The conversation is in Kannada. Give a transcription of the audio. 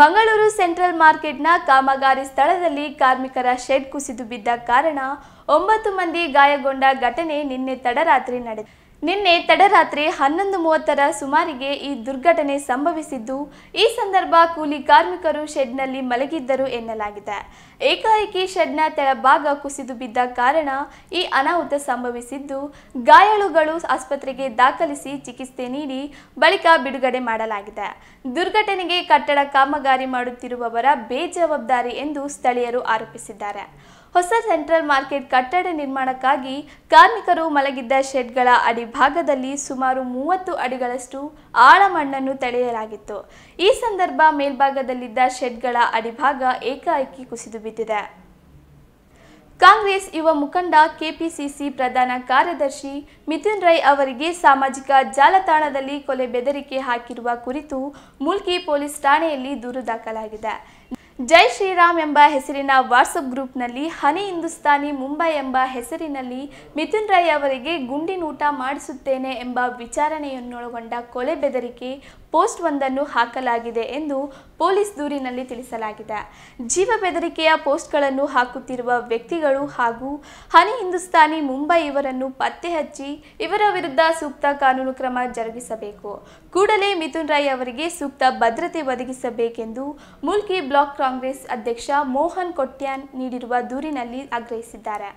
ಮಂಗಳೂರು ಸೆಂಟ್ರಲ್ ಮಾರ್ಕೆಟ್ನ ಕಾಮಗಾರಿ ಸ್ಥಳದಲ್ಲಿ ಕಾರ್ಮಿಕರ ಶೆಡ್ ಕುಸಿದು ಬಿದ್ದ ಕಾರಣ ಒಂಬತ್ತು ಮಂದಿ ಗಾಯಗೊಂಡ ಘಟನೆ ನಿನ್ನೆ ತಡರಾತ್ರಿ ನಡೆದಿದೆ ನಿನ್ನೆ ತಡರಾತ್ರಿ ಹನ್ನೊಂದು ಮೂವತ್ತರ ಸುಮಾರಿಗೆ ಈ ದುರ್ಘಟನೆ ಸಂಭವಿಸಿದ್ದು ಈ ಸಂದರ್ಭ ಕೂಲಿ ಕಾರ್ಮಿಕರು ಶೆಡ್ನಲ್ಲಿ ಮಲಗಿದ್ದರು ಎನ್ನಲಾಗಿದೆ ಏಕಾಏಕಿ ಶೆಡ್ನ ತೆಳಭಾಗ ಕುಸಿದು ಬಿದ್ದ ಕಾರಣ ಈ ಅನಾಹುತ ಸಂಭವಿಸಿದ್ದು ಗಾಯಾಳುಗಳು ಆಸ್ಪತ್ರೆಗೆ ದಾಖಲಿಸಿ ಚಿಕಿತ್ಸೆ ನೀಡಿ ಬಳಿಕ ಬಿಡುಗಡೆ ಮಾಡಲಾಗಿದೆ ದುರ್ಘಟನೆಗೆ ಕಟ್ಟಡ ಕಾಮಗಾರಿ ಮಾಡುತ್ತಿರುವವರ ಬೇಜವಾಬ್ದಾರಿ ಎಂದು ಸ್ಥಳೀಯರು ಆರೋಪಿಸಿದ್ದಾರೆ ಹೊಸ ಸೆಂಟ್ರಲ್ ಮಾರ್ಕೆಟ್ ಕಟ್ಟಡ ನಿರ್ಮಾಣಕ್ಕಾಗಿ ಕಾರ್ಮಿಕರು ಮಲಗಿದ್ದ ಶೆಡ್ಗಳ ಅಡಿಭಾಗದಲ್ಲಿ ಸುಮಾರು ಮೂವತ್ತು ಅಡಿಗಳಷ್ಟು ಆಳ ಮಣ್ಣನ್ನು ತೆಳೆಯಲಾಗಿತ್ತು ಈ ಸಂದರ್ಭ ಮೇಲ್ಭಾಗದಲ್ಲಿದ್ದ ಶೆಡ್ಗಳ ಅಡಿಭಾಗ ಏಕಾಏಕಿ ಕುಸಿದು ಬಿದ್ದಿದೆ ಕಾಂಗ್ರೆಸ್ ಯುವ ಮುಖಂಡ ಕೆಪಿಸಿಸಿ ಪ್ರಧಾನ ಕಾರ್ಯದರ್ಶಿ ಮಿಥುನ್ ರೈ ಅವರಿಗೆ ಸಾಮಾಜಿಕ ಜಾಲತಾಣದಲ್ಲಿ ಕೊಲೆ ಬೆದರಿಕೆ ಹಾಕಿರುವ ಕುರಿತು ಮುಲ್ಕಿ ಪೊಲೀಸ್ ಠಾಣೆಯಲ್ಲಿ ದೂರು ದಾಖಲಾಗಿದೆ ಜೈ ಶ್ರೀರಾಮ್ ಎಂಬ ಹೆಸರಿನ ವಾಟ್ಸಪ್ ಗ್ರೂಪ್ನಲ್ಲಿ ಹನಿ ಹಿಂದೂಸ್ತಾನಿ ಮುಂಬೈ ಎಂಬ ಹೆಸರಿನಲ್ಲಿ ಮಿಥುನ್ ರೈ ಅವರಿಗೆ ಗುಂಡಿನೂಟ ಮಾಡಿಸುತ್ತೇನೆ ಎಂಬ ವಿಚಾರಣೆಯನ್ನೊಳಗೊಂಡ ಕೊಲೆ ಬೆದರಿಕೆ ಪೋಸ್ಟ್ ಒಂದನ್ನು ಹಾಕಲಾಗಿದೆ ಎಂದು ಪೊಲೀಸ್ ದೂರಿನಲ್ಲಿ ತಿಳಿಸಲಾಗಿದೆ ಜೀವ ಬೆದರಿಕೆಯ ಪೋಸ್ಟ್ಗಳನ್ನು ಹಾಕುತ್ತಿರುವ ವ್ಯಕ್ತಿಗಳು ಹಾಗೂ ಹನಿ ಹಿಂದೂಸ್ತಾನಿ ಮುಂಬೈ ಇವರನ್ನು ಪತ್ತೆ ಹಚ್ಚಿ ಇವರ ವಿರುದ್ಧ ಸೂಕ್ತ ಕಾನೂನು ಕ್ರಮ ಜರುಗಿಸಬೇಕು ಕೂಡಲೇ ಮಿಥುನ್ ರೈ ಅವರಿಗೆ ಸೂಕ್ತ ಭದ್ರತೆ ಒದಗಿಸಬೇಕೆಂದು ಮುಲ್ಕಿ ಬ್ಲಾಕ್ ಕಾಂಗ್ರೆಸ್ ಅಧ್ಯಕ್ಷ ಮೋಹನ್ ಕೊಟ್ಯಾನ್ ನೀಡಿರುವ ದೂರಿನಲ್ಲಿ ಆಗ್ರಹಿಸಿದ್ದಾರೆ